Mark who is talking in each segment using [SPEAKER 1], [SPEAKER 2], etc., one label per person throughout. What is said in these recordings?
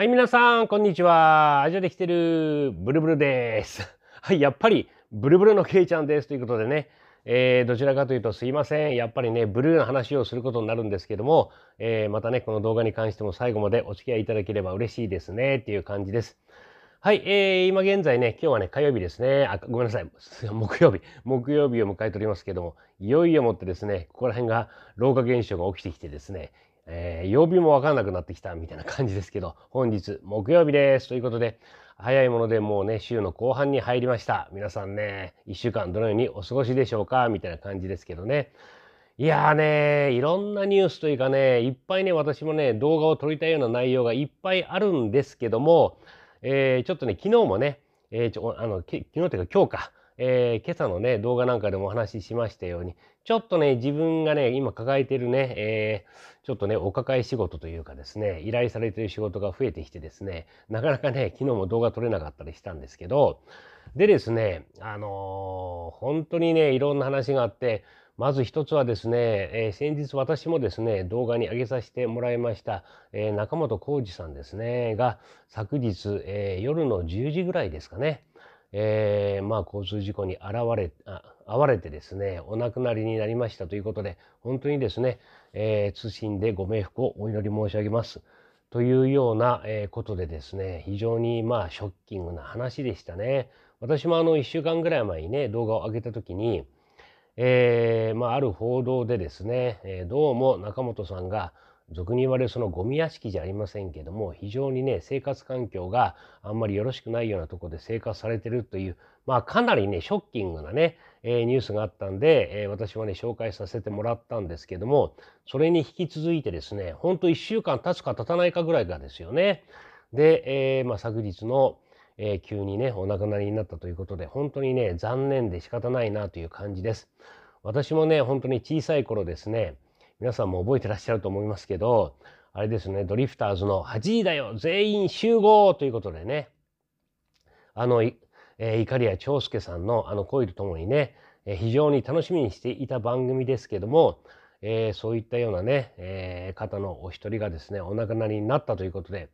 [SPEAKER 1] はい、皆さん、こんにちは。アジアで来てる、ブルブルです。はい、やっぱり、ブルブルのケイちゃんです。ということでね、えー、どちらかというとすいません。やっぱりね、ブルーの話をすることになるんですけども、えー、またね、この動画に関しても最後までお付き合いいただければ嬉しいですね、っていう感じです。はい、えー、今現在ね、今日はね、火曜日ですね。あ、ごめんなさい。木曜日。木曜日を迎えておりますけども、いよいよもってですね、ここら辺が老化現象が起きてきてですね、えー、曜日もわかんなくなってきたみたいな感じですけど、本日木曜日です。ということで、早いものでもうね、週の後半に入りました。皆さんね、1週間どのようにお過ごしでしょうかみたいな感じですけどね。いやーね、いろんなニュースというかね、いっぱいね、私もね、動画を撮りたいような内容がいっぱいあるんですけども、えー、ちょっとね、昨日もね、えー、ちょあの昨日というか今日か、えー、今朝のね、動画なんかでもお話ししましたように、ちょっとね、自分がね、今抱えてるね、えー、ちょっとね、お抱え仕事というかですね、依頼されてる仕事が増えてきてですね、なかなかね、昨日も動画撮れなかったりしたんですけど、でですね、あのー、本当にね、いろんな話があって、まず一つはですね、えー、先日私もですね、動画に上げさせてもらいました、えー、中本浩二さんですね、が、昨日、えー、夜の10時ぐらいですかね、えー、まあ交通事故に現れあ遭われてですねお亡くなりになりましたということで本当にですね、えー、謹んでご冥福をお祈り申し上げますというようなことでですね非常にまあショッキングな話でしたね私もあの1週間ぐらい前にね動画を上げた時に、えーまあ、ある報道でですねどうも中本さんが「俗に言われるそのゴミ屋敷じゃありませんけども非常にね生活環境があんまりよろしくないようなとこで生活されてるというまあかなりねショッキングなね、えー、ニュースがあったんで、えー、私はね紹介させてもらったんですけどもそれに引き続いてですねほんと1週間経つか経たないかぐらいがですよね。で、えー、まあ、昨日の、え急にねお亡くなりになったということで本当にね残念で仕方ないなという感じです。私もね本当に小さい頃ですね皆さんも覚えてらっしゃると思いますけど、あれですね、ドリフターズの8位だよ全員集合ということでね、あの、いえー、碇谷長介さんのあの恋とともにね、えー、非常に楽しみにしていた番組ですけども、えー、そういったようなね、えー、方のお一人がですね、お亡くなりになったということで、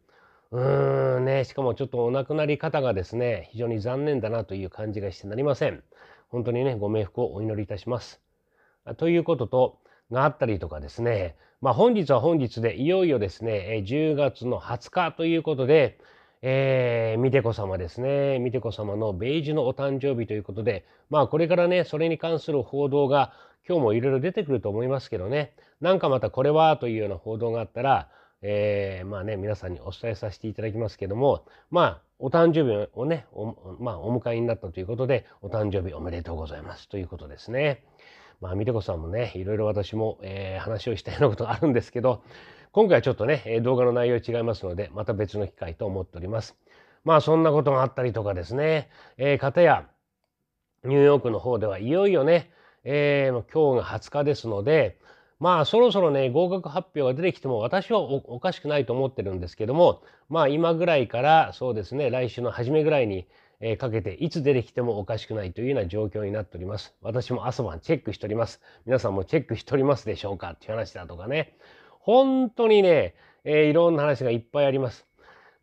[SPEAKER 2] うー
[SPEAKER 1] んね、しかもちょっとお亡くなり方がですね、非常に残念だなという感じがしてなりません。本当にね、ご冥福をお祈りいたします。ということと、があったりとかですね、まあ、本日は本日でいよいよですね10月の20日ということで、えー、美手子様ですねみて子様のベージュのお誕生日ということで、まあ、これからねそれに関する報道が今日もいろいろ出てくると思いますけどねなんかまたこれはというような報道があったら、えー、まあね皆さんにお伝えさせていただきますけどもまあお誕生日をねお,、まあ、お迎えになったということでお誕生日おめでとうございますということですね。まあ、みてこさんもね、いろいろ私も、えー、話をしたようなことがあるんですけど、今回はちょっとね、動画の内容違いますので、また別の機会と思っております。まあ、そんなことがあったりとかですね、えー、片や、ニューヨークの方ではいよいよね、えー、今日が20日ですので、まあそろそろね合格発表が出てきても私はおかしくないと思ってるんですけどもまあ今ぐらいからそうですね来週の初めぐらいに、えかけていつ出てきてもおかしくないというような状況になっております。私も朝晩チェックしております。皆さんもチェックしておりますでしょうかっていう話だとかね。本当にね、えー、いろんな話がいっぱいあります。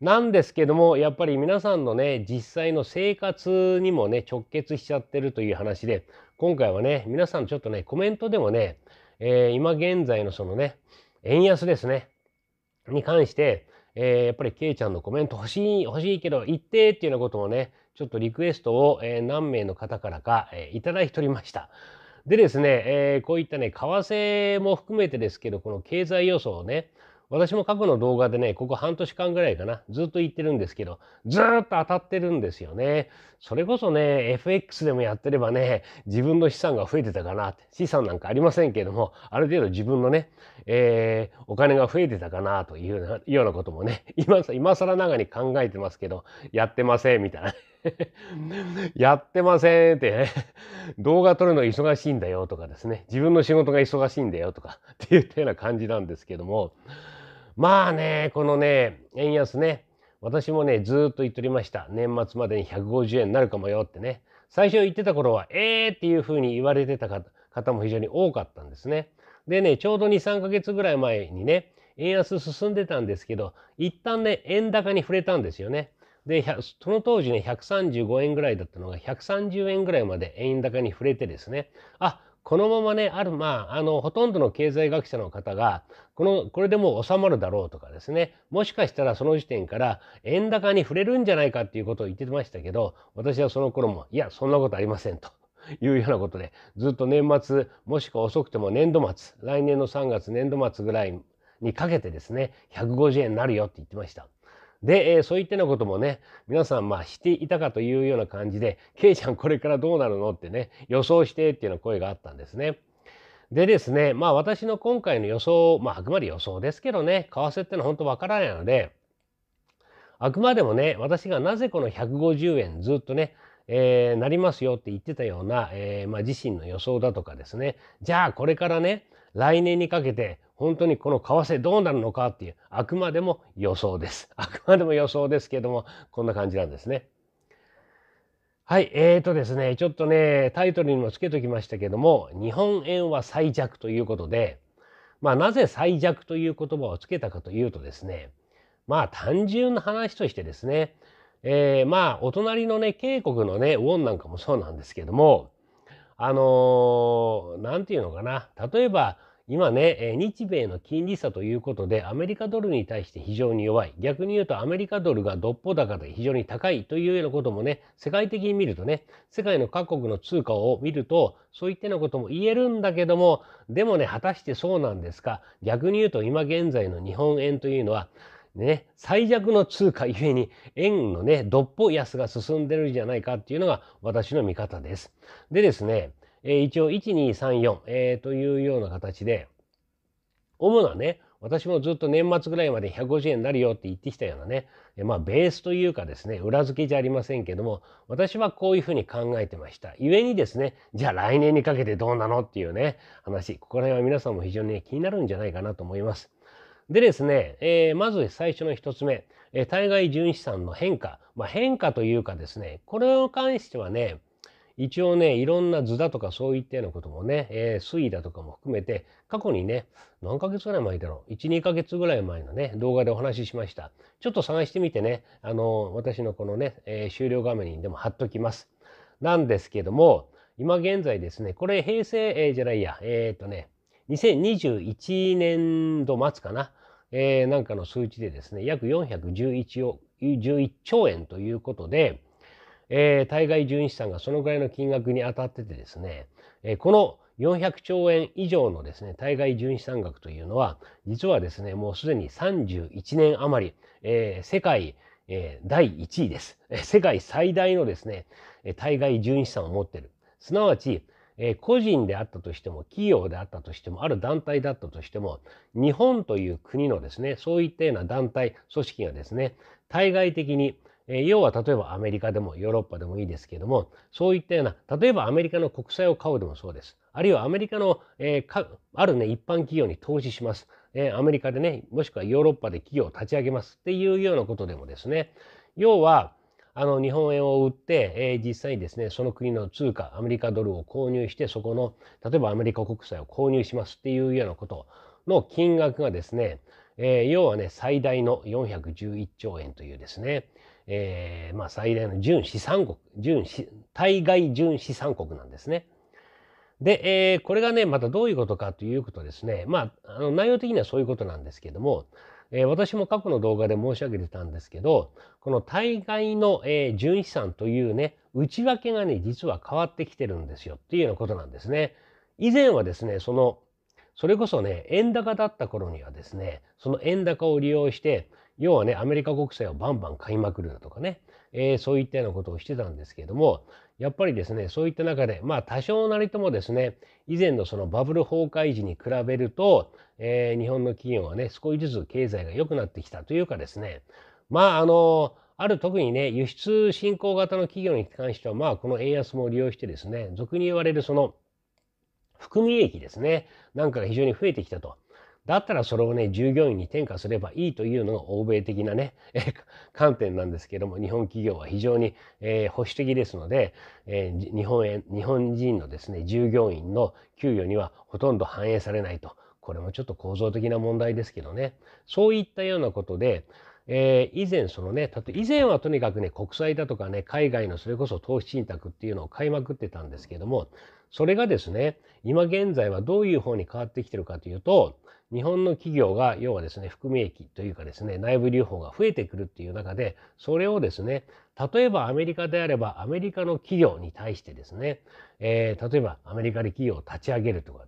[SPEAKER 1] なんですけども、やっぱり皆さんのね、実際の生活にもね、直結しちゃってるという話で、今回はね、皆さんちょっとね、コメントでもね、えー、今現在のそのね、円安ですね、に関して、えー、やっぱりけいちゃんのコメント欲しい、欲しいけど、言ってっていうようなことをね、ちょっとリクエストを、えー、何名の方からか、えー、いただいておりました。でですね、えこういったね、為替も含めてですけど、この経済予想をね、私も過去の動画でね、ここ半年間ぐらいかな、ずっと言ってるんですけど、ずっと当たってるんですよね。それこそね、FX でもやってればね、自分の資産が増えてたかなって、資産なんかありませんけども、ある程度自分のね、えー、お金が増えてたかなというようなこともね、今今更ながらに考えてますけど、やってませんみたいな。やってませんってね、動画撮るの忙しいんだよとかですね、自分の仕事が忙しいんだよとかって言ったような感じなんですけども、まあね、このね、円安ね、私もね、ずっと言っておりました。年末までに150円になるかもよってね。最初言ってた頃は、えーっていうふうに言われてた方も非常に多かったんですね。でね、ちょうど2、3ヶ月ぐらい前にね、円安進んでたんですけど、一旦ね、円高に触れたんですよね。で、その当時ね、135円ぐらいだったのが、130円ぐらいまで円高に触れてですね、あ、このままね、ある、まあ、あの、ほとんどの経済学者の方が、この、これでもう収まるだろうとかですね、もしかしたらその時点から円高に触れるんじゃないかっていうことを言ってましたけど、私はその頃も、いや、そんなことありませんと。いうようなことで、ずっと年末、もしくは遅くても年度末、来年の3月年度末ぐらいにかけてですね、150円になるよって言ってました。で、えー、そういったようなこともね、皆さん、まあ、していたかというような感じで、ケイちゃんこれからどうなるのってね、予想してっていうような声があったんですね。でですね、まあ私の今回の予想、まああくまで予想ですけどね、為替ってのは本当わからないので、あくまでもね、私がなぜこの150円ずっとね、えー、なりますよって言ってたような、えー、まあ、自身の予想だとかですねじゃあこれからね来年にかけて本当にこの為替どうなるのかっていうあくまでも予想です。あくまでも予想ですけどもこんな感じなんですね。はい、えーとですね、ちょっとね、タイトルにもつけときましたけども、日本円は最弱ということで、まあ、なぜ最弱という言葉をつけたかというとですね、まあ、単純な話としてですね、えー、まあ、お隣のね、渓谷のね、ウォンなんかもそうなんですけども、あのー、なんていうのかな、例えば、今ね、え日米の金利差ということで、アメリカドルに対して非常に弱い。逆に言うと、アメリカドルがどっぽ高で非常に高いというようなこともね、世界的に見るとね、世界の各国の通貨を見ると、そういったようなことも言えるんだけども、でもね、果たしてそうなんですか。逆に言うと、今現在の日本円というのは、ね、最弱の通貨ゆえに円のね、どっぽ安が進んでるんじゃないかっていうのが私の見方です。でですね、え一応1234、えー、というような形で主なね私もずっと年末ぐらいまで150円になるよって言ってきたようなね、まあ、ベースというかですね裏付けじゃありませんけども私はこういうふうに考えてました故にですねじゃあ来年にかけてどうなのっていうね話ここら辺は皆さんも非常に、ね、気になるんじゃないかなと思いますでですね、えー、まず最初の1つ目、えー、対外純資産の変化、まあ、変化というかですねこれに関してはね一応ねいろんな図だとかそういったようなこともね、えー、推移だとかも含めて過去にね何ヶ月ぐらい前だろう12ヶ月ぐらい前のね動画でお話ししましたちょっと探してみてねあの私のこのね、えー、終了画面にでも貼っときますなんですけども今現在ですねこれ平成、えー、じゃないやえっ、とね2021年度末かな、えー、なんかの数値でですね約411を11兆円ということでえー、対外純資産がそのぐらいの金額に当たっててですね、えー、この400兆円以上のですね、対外純資産額というのは、実はですね、もうすでに31年余り、えー、世界、えー、第1位です。世界最大のですね、対外純資産を持っている。すなわち、えー、個人であったとしても、企業であったとしても、ある団体だったとしても、日本という国のですね、そういったような団体、組織がですね、対外的にえ要は例えばアメリカでもヨーロッパでもいいですけどもそういったような例えばアメリカの国債を買うでもそうですあるいはアメリカの、えー、あるね一般企業に投資します、えー、アメリカでねもしくはヨーロッパで企業を立ち上げますっていうようなことでもですね要はあの日本円を売って、えー、実際にですねその国の通貨アメリカドルを購入してそこの例えばアメリカ国債を購入しますっていうようなことの金額がですねえー、要はね最大の411兆円というですね、えーまあ、最大の純資産国純対外純資産国なんですね。で、えー、これがねまたどういうことかということですねまああの内容的にはそういうことなんですけども、えー、私も過去の動画で申し上げてたんですけどこの対外の、えー、純資産というね内訳がね実は変わってきてるんですよっていうようなことなんですね。以前はですねそのそれこそね、円高だった頃にはですね、その円高を利用して、要はね、アメリカ国債をバンバン買いまくるだとかね、えー、そういったようなことをしてたんですけれども、やっぱりですね、そういった中で、まあ多少なりともですね、以前のそのバブル崩壊時に比べると、えー、日本の企業はね、少しずつ経済が良くなってきたというかですね、まああの、ある特にね、輸出振興型の企業に関しては、まあこの円安も利用してですね、俗に言われるその、含み益ですね。なんかが非常に増えてきたと。だったらそれをね、従業員に転嫁すればいいというのが欧米的なね、え観点なんですけども、日本企業は非常に、えー、保守的ですので、えー、日本円、日本人のですね、従業員の給与にはほとんど反映されないと。これもちょっと構造的な問題ですけどね。そういったようなことで、えー、以前そのね、以前はとにかくね、国債だとかね、海外のそれこそ投資信託っていうのを買いまくってたんですけども、それがですね、今現在はどういう方に変わってきてるかというと、日本の企業が要はですね、含み益というかですね、内部留保が増えてくるっていう中で、それをですね、例えばアメリカであればアメリカの企業に対してですね、えー、例えばアメリカで企業を立ち上げるとか、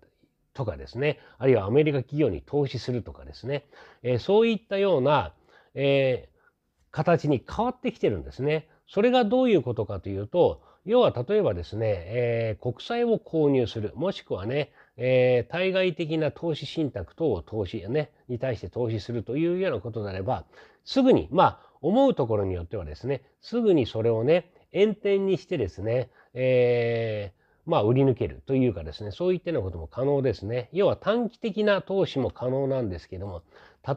[SPEAKER 1] とかですね、あるいはアメリカ企業に投資するとかですね、えー、そういったような、えー、形に変わってきてるんですね。それがどういうことかというと、要は例えばですね、えー、国債を購入する、もしくはね、えー、対外的な投資信託等を投資、ね、に対して投資するというようなことであれば、すぐに、まあ、思うところによってはですね、すぐにそれをね、炎天にしてですね、えー、まあ、売り抜けるというかですね、そういったようなことも可能ですね。要は短期的な投資も可能なんですけども、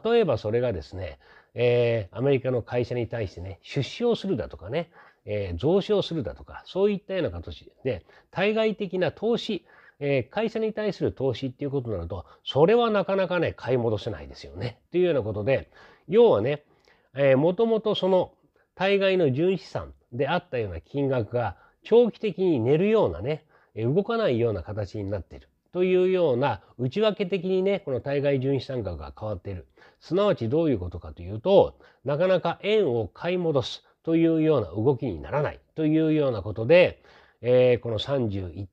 [SPEAKER 1] 例えばそれがですね、えー、アメリカの会社に対してね、出資をするだとかね、えー、増資をするだとか、そういったような形で、対外的な投資、えー、会社に対する投資っていうことになると、それはなかなかね、買い戻せないですよね。というようなことで、要はね、えー、もともとその対外の純資産であったような金額が、長期的に寝るようなね、動かないような形になっている。というような内訳的にね、この対外純資産額が変わっている。すなわちどういうことかというと、なかなか円を買い戻す。というような動きにならないというようなことで、えー、この31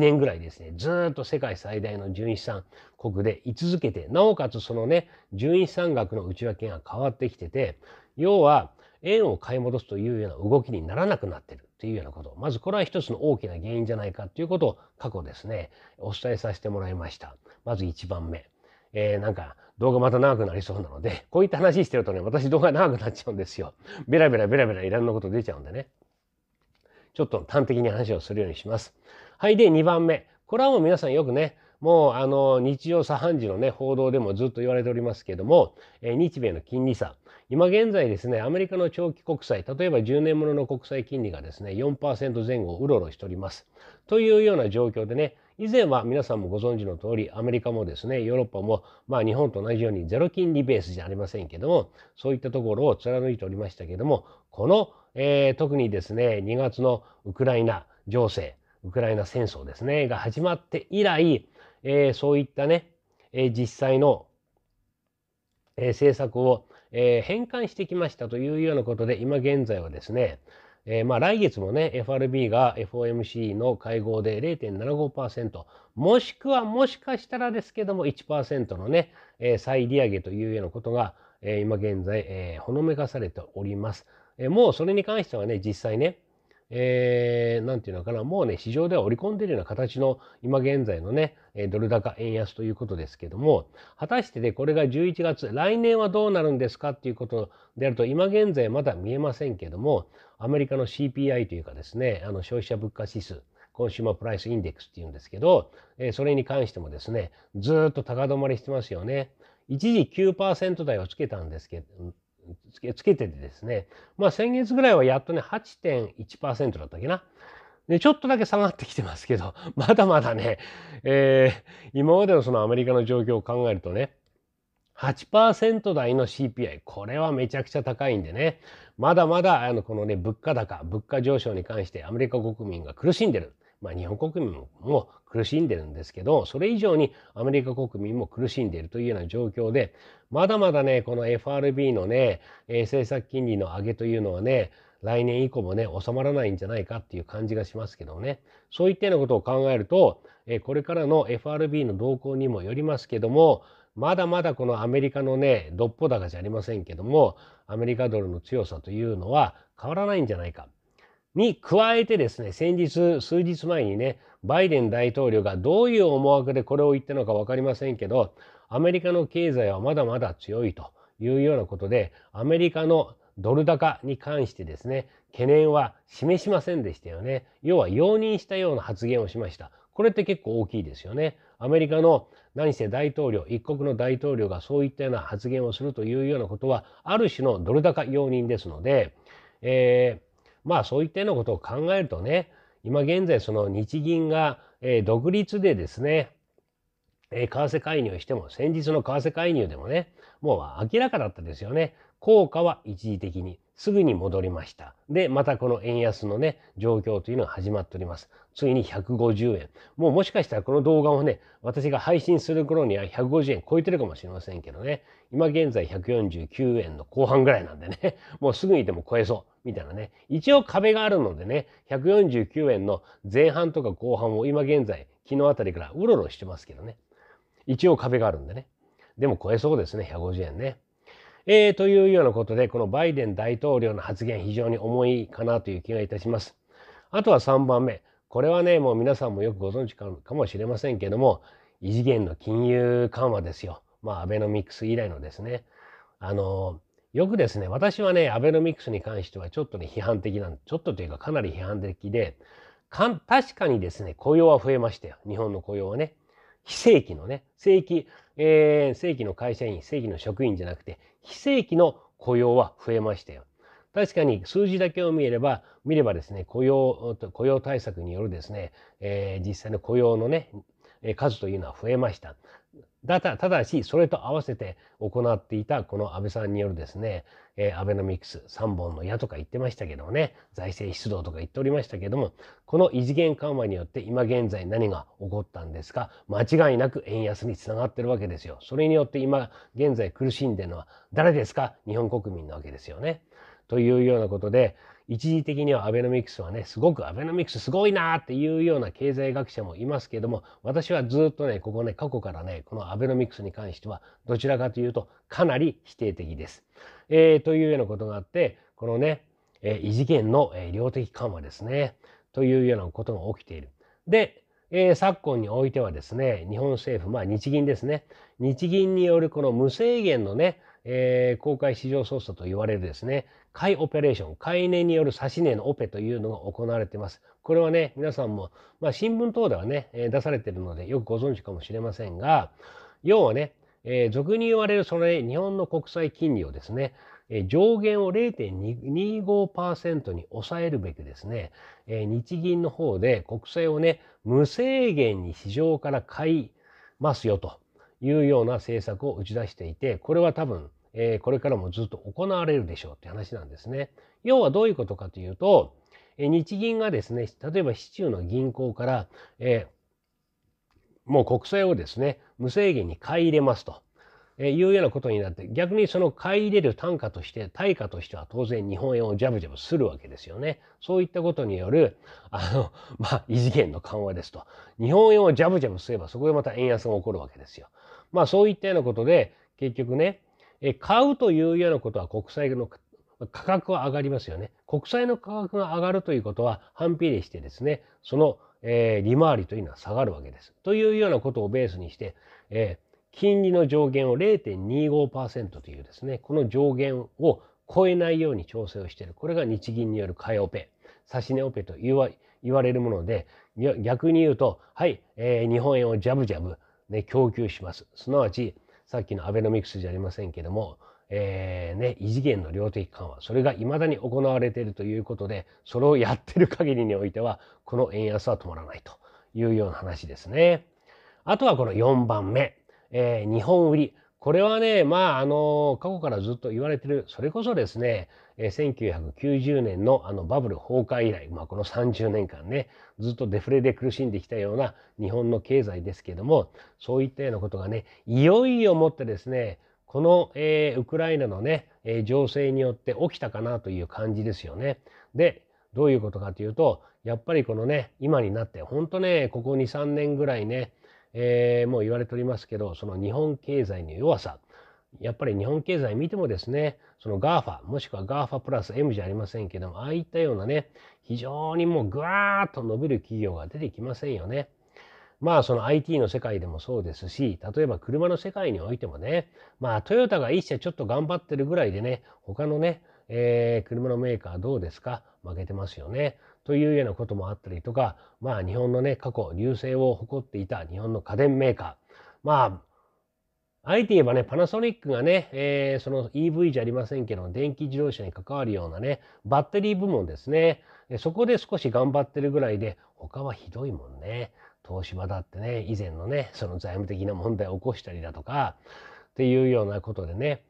[SPEAKER 1] 年ぐらいですねずっと世界最大の純資産国で居続けてなおかつそのね純資産額の内訳が変わってきてて要は円を買い戻すというような動きにならなくなってるというようなことまずこれは一つの大きな原因じゃないかということを過去ですねお伝えさせてもらいましたまず1番目、えー、なんか動画また長くなりそうなので、こういった話してるとね、私動画長くなっちゃうんですよ。ベラベラベラベラいらんなこと出ちゃうんでね。ちょっと端的に話をするようにします。はい。で、2番目。これはもう皆さんよくね、もうあの日常茶飯事のね報道でもずっと言われておりますけども、え日米の金利差今現在ですねアメリカの長期国債例えば10年ものの国債金利がですね4%前後うろうろしておりますというような状況でね以前は皆さんもご存知の通りアメリカもですねヨーロッパもまあ日本と同じようにゼロ金利ベースじゃありませんけどもそういったところを貫いておりましたけどもこの、えー、特にですね2月のウクライナ情勢ウクライナ戦争ですねが始まって以来、えー、そういったね、えー、実際の、えー、政策を、えー、変換してきましたというようなことで今現在はですね、えー、まあ来月もね FRB が FOMC の会合で0.75%もしくはもしかしたらですけども1%のね、えー、再利上げというようなことが、えー、今現在、えー、ほのめかされております、えー、もうそれに関してはね実際ねえー、ていうのかな、もうね、市場では織り込んでるような形の、今現在のね、ドル高円安ということですけども、果たしてね、これが11月、来年はどうなるんですかっていうことであると、今現在まだ見えませんけども、アメリカの CPI というかですね、あの消費者物価指数、コンシューマープライスインデックスっていうんですけど、えそれに関してもですね、ずっと高止まりしてますよね。一時9%台をつけたんですけつけつけててですね、まあ先月ぐらいはやっとね、8.1%だったっけな。で、ちょっとだけ下がってきてますけど、まだまだね、えー、今までのそのアメリカの状況を考えるとね、8%台の CPI、これはめちゃくちゃ高いんでね、まだまだあのこのね、物価高、物価上昇に関してアメリカ国民が苦しんでる。まあ、日本国民も苦しんでるんですけど、それ以上にアメリカ国民も苦しんでいるというような状況で、まだまだね、この FRB のね、え政策金利の上げというのはね、来年以降もね、収まらないんじゃないかっていう感じがしますけどね。そういったようなことを考えると、えこれからの FRB の動向にもよりますけども、まだまだこのアメリカのね、どっぽ高じゃありませんけども、アメリカドルの強さというのは変わらないんじゃないか。に加えてですね、先日、数日前にね、バイデン大統領がどういう思惑でこれを言ったのか分かりませんけど、アメリカの経済はまだまだ強いというようなことで、アメリカのドル高に関してですね、懸念は示しませんでしたよね。要は容認したような発言をしました。これって結構大きいですよね。アメリカの何せ大統領、一国の大統領がそういったような発言をするというようなことは、ある種のドル高容認ですので、えーまあそういったようなことを考えるとね今現在その日銀が、え独立でですね、え為替介入しても先日の為替介入でもねもう明らかだったですよね効果は一時的にすぐに戻りました。で、またこの円安のね、状況というのが始まっております。ついに150円。もうもしかしたらこの動画をね、私が配信する頃には150円超えてるかもしれませんけどね、今現在149円の後半ぐらいなんでね、もうすぐにでも超えそう。みたいなね。一応壁があるのでね、149円の前半とか後半を今現在、昨日あたりからうろうろしてますけどね。一応壁があるんでね。でも超えそうですね、150円ね。えー、というようなことで、このバイデン大統領の発言、非常に重いかなという気がいたします。あとは3番目。これはね、もう皆さんもよくご存知かもしれませんけども、異次元の金融緩和ですよ。まあ、アベノミクス以来のですね。あの、よくですね、私はね、アベノミクスに関してはちょっとね、批判的なんちょっとというかかなり批判的で、か確かにですね、雇用は増えましたよ。日本の雇用はね。非正規のね、正規、えー、正規の会社員、正規の職員じゃなくて、非正規の雇用は増えましたよ。確かに数字だけを見れば、見ればですね、雇用、雇用対策によるですね、えー、実際の雇用のね、数というのは増えました。だただし、それと合わせて行っていたこの安倍さんによるですね、えー、アベノミクス3本の矢とか言ってましたけどね、財政出動とか言っておりましたけども、この異次元緩和によって今現在何が起こったんですか、間違いなく円安につながってるわけですよ。それによって今現在苦しんでるのは誰ですか日本国民なわけですよね。というようなことで、一時的にはアベノミクスはねすごくアベノミクスすごいなっていうような経済学者もいますけれども私はずっとねここね過去からねこのアベノミクスに関してはどちらかというとかなり否定的です。えー、というようなことがあってこのね、え異次元の、え量的緩和ですねというようなことが起きている。で、えー、昨今においてはですね日本政府まあ日銀ですね日銀によるこの無制限のねえー、公開市場捜査と言われるですね、買いオペレーション、買い値による指値のオペというのが行われています。これはね、皆さんも、まあ、新聞等ではね、え出されているのでよくご存知かもしれませんが、要はね、えー、俗に言われるその、ね、日本の国債金利をですね、え上限を0.25%に抑えるべくですね、え日銀の方で国債をね、無制限に市場から買いますよというような政策を打ち出していて、これは多分えこれからもずっと行われるでしょうって話なんですね。要はどういうことかというと、え日銀がですね例えば市中の銀行から、えもう国債をですね無制限に買い入れますと。えいうようなことになって逆にその買い入れる単価として対価としては当然日本円をジャブジャブするわけですよね。そういったことによるあの、まあ、異次元の緩和ですと日本円をジャブジャブすればそこでまた円安が起こるわけですよ。まあそういったようなことで結局ね買うというようなことは国債の価格は上がりますよね。国債の価格が上がるということは反比例してですね、その、え利回りというのは下がるわけです。というようなことをベースにして、え金利の上限を0.25%というですね、この上限を超えないように調整をしている。これが日銀による買いオペ、指値オペと言われるもので、逆に言うと、はい、えー、日本円をジャブジャブ、ね、供給します。すなわち、さっきのアベノミクスじゃありませんけども、えー、ね、異次元の量的緩和それがいまだに行われているということでそれをやってる限りにおいてはこの円安は止まらないというような話ですね。あとはこの4番目、えー、日本売りこれはね、まあ、あの、過去からずっと言われてる、それこそですね、え1990年のあのバブル崩壊以来、まあ、この30年間ね、ずっとデフレで苦しんできたような日本の経済ですけども、そういったようなことがね、いよいよもってですね、この、えー、ウクライナのね、えー、情勢によって起きたかなという感じですよね。で、どういうことかというと、やっぱりこのね、今になって、ほんとね、ここ2、3年ぐらいね、えー、もう言われておりますけどその日本経済の弱さやっぱり日本経済見てもですね、その GAFA、もしくは GAFA プラス M じゃありませんけども、ああいったようなね、非常にもうぐわーっと伸びる企業が出てきませんよね。まあその IT の世界でもそうですし、例えば車の世界においてもね、まあトヨタが1社ちょっと頑張ってるぐらいでね、他のね、えー、車のメーカーどうですか負けてますよね。というようなこともあったりとか、まあ、日本のね過去流星を誇っていた日本の家電メーカーまああえて言えばね、パナソニックがね、えー、その EV じゃありませんけど、電気自動車に関わるようなね、バッテリー部門ですね。そこで少し頑張ってるぐらいで、他はひどいもんね。東芝だってね、以前のね、その財務的な問題を起こしたりだとか、っていうようなことでね、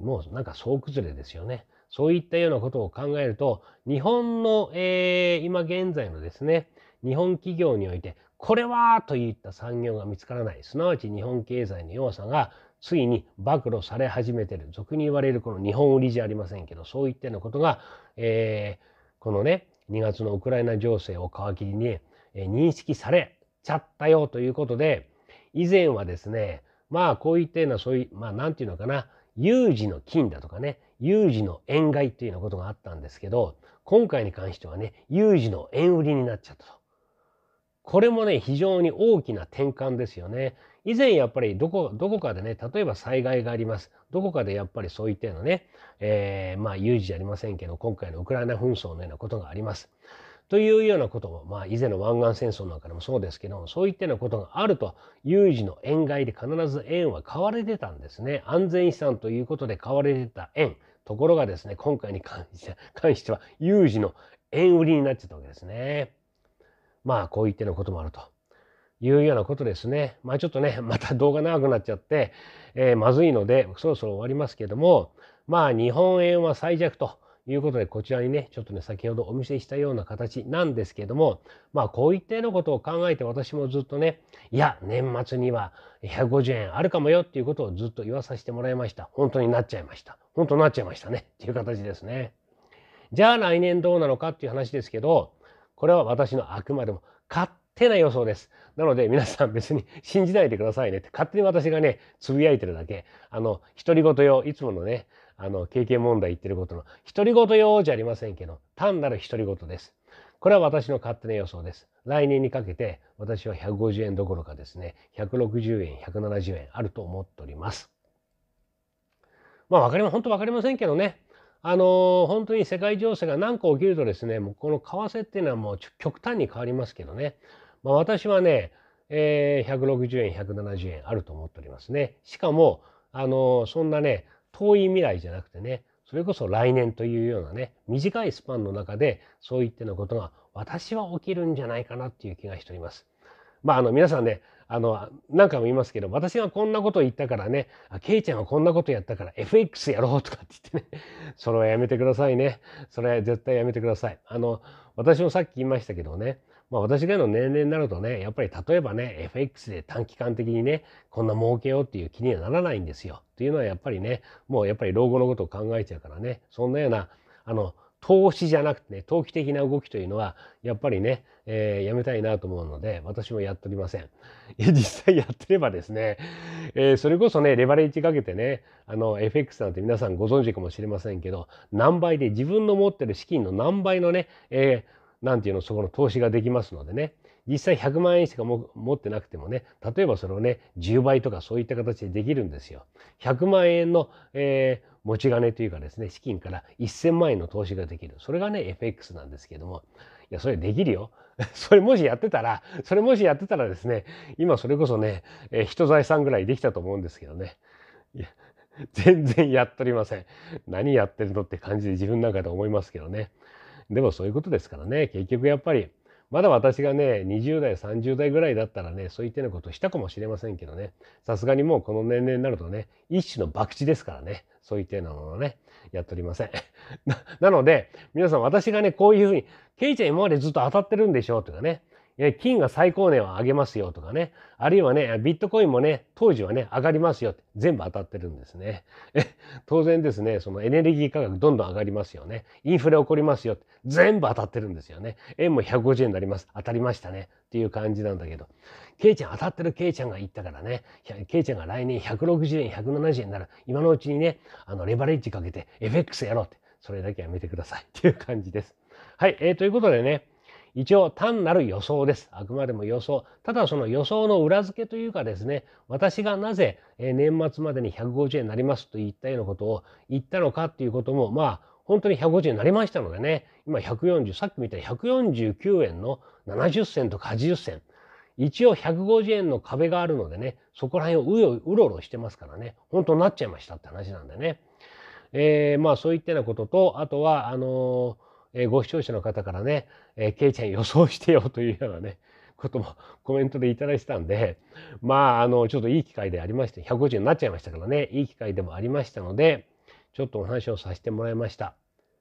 [SPEAKER 1] もうなんか総崩れですよね。そういったようなことを考えると、日本の、えー、今現在のですね、日本企業において、これはといった産業が見つからない。すなわち日本経済の弱さがついに暴露され始めてる。俗に言われるこの日本売りじゃありませんけど、そういったようなことが、えー、このね、2月のウクライナ情勢を皮切りに、えー、認識されちゃったよということで、以前はですね、まあこういったようなそういう、まあ何て言うのかな、有事の金だとかね、有事の円買いっていうようなことがあったんですけど、今回に関してはね、有事の円売りになっちゃったと。これもね、非常に大きな転換ですよね。以前やっぱりどこ、どこかでね、例えば災害があります。どこかでやっぱりそういったようなね、えー、まあ有事じゃありませんけど、今回のウクライナ紛争のようなことがあります。というようなことも、まあ以前の湾岸戦争なんかでもそうですけども、そういったようなことがあると、有事の円買いで必ず円は買われてたんですね。安全資産ということで買われてた円。ところがですね、今回に関して 関しては、有事の円売りになっちゃったわけですね。まあ、こう言ってのこともあると。いうようなことですね。まあちょっとね、また動画長くなっちゃって、えー、まずいので、そろそろ終わりますけども、まあ日本円は最弱ということで、こちらにね、ちょっとね、先ほどお見せしたような形なんですけども、まあ、こういったようなことを考えて私もずっとね、いや、年末には150円あるかもよっていうことをずっと言わさせてもらいました。本当になっちゃいました。本当になっちゃいましたね。っていう形ですね。じゃあ来年どうなのかっていう話ですけど、これは私のあくまでも勝手な予想です。なので皆さん別に信じないでくださいねって勝手に私がね、つぶやいてるだけ。あの、独り言用、いつものね、あの経験問題言ってることの独り言用じゃありませんけど単なる独り言です。これは私の勝手な予想です。来年にかけて私は150円どころかですね160円170円あると思っております。まあ分かりま本当分かりませんけどねあの本当に世界情勢が何個起きるとですねもうこの為替っていうのはもう極端に変わりますけどね、まあ、私はね、えー、160円170円あると思っておりますねしかもあのそんなね遠い未来じゃなくてねそれこそ来年というようなね短いスパンの中でそういったようなことが私は起きるんじゃないかなっていう気がしております。まあ、あの皆さんね何回も言いますけど私がこんなこと言ったからねケイちゃんがこんなことやったから FX やろうとかって言ってねそれはやめてくださいねそれは絶対やめてくださいあの私もさっき言いましたけどねまあ、私がの年齢になるとねやっぱり例えばね FX で短期間的にねこんな儲けようっていう気にはならないんですよっていうのはやっぱりねもうやっぱり老後のことを考えちゃうからねそんなようなあの投資じゃなくてね投機的な動きというのはやっぱりね、えー、やめたいなと思うので私もやっておりません。実際やってればですね、えー、それこそねレバレッジかけてねあの FX なんて皆さんご存知かもしれませんけど何倍で自分の持ってる資金の何倍のね、えー何ていうのそこの投資ができますのでね実際100万円しか持ってなくてもね例えばそれをね10倍とかそういった形でできるんですよ。100万円の、えー、持ち金というかですね資金から1000万円の投資ができるそれがね FX なんですけどもいやそれできるよ それもしやってたらそれもしやってたらですね今それこそね、えー、人財産ぐらいできたと思うんですけどね。全然やっとりません。何やってるのって感じで自分なんかで思いますけどね。でもそういうことですからね結局やっぱりまだ私がね20代30代ぐらいだったらねそういったようなことしたかもしれませんけどねさすがにもうこの年齢になるとね一種の博打ですからねそういったようなものをねやっておりません なので皆さん私がねこういうふうに「ケイちゃん今までずっと当たってるんでしょ」うとかね金が最高値を上げますよとかね、あるいはね、ビットコインもね、当時はね、上がりますよって全部当たってるんですね。当然ですね、そのエネルギー価格どんどん上がりますよね。インフレ起こりますよって全部当たってるんですよね。円も150円になります。当たりましたね。っていう感じなんだけど、ケイちゃん当たってるケイちゃんが言ったからね、ケイちゃんが来年160円、170円なら今のうちにね、あのレバレッジかけて FX やろうって、それだけはやめてくださいっていう感じです。はい、えー、ということでね、一応単なる予想ですあくまでも予想ただその予想の裏付けというかですね私がなぜ年末までに150円になりますと言ったようなことを言ったのかっていうこともまあ本当に150円になりましたのでね今140さっき見た149円の70銭とか80銭一応150円の壁があるのでねそこら辺をうようろうろしてますからね本当になっちゃいましたって話なんでね、えー、まあそういったようなこととあとはあのーえご視聴者の方からね、えケイちゃん予想してよというようなね、こともコメントでいただいてたんで、まあ、あの、ちょっといい機会でありまして、150になっちゃいましたからね、いい機会でもありましたので、ちょっとお話をさせてもらいました。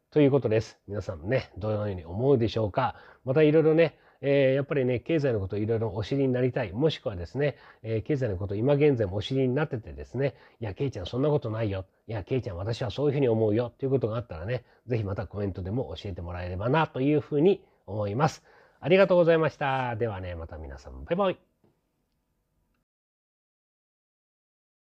[SPEAKER 1] ということです。皆さんもね、どのように思うでしょうか。またいろいろね、えー、やっぱりね、経済のこといろいろお知りになりたい。もしくはですね、えー、経済のこと今現在もお知りになっててですね、いや、ケイちゃんそんなことないよ。いや、ケイちゃん私はそういうふうに思うよ。ということがあったらね、ぜひまたコメントでも教えてもらえればなというふうに思います。ありがとうございました。ではね、また皆さん、バイバイ。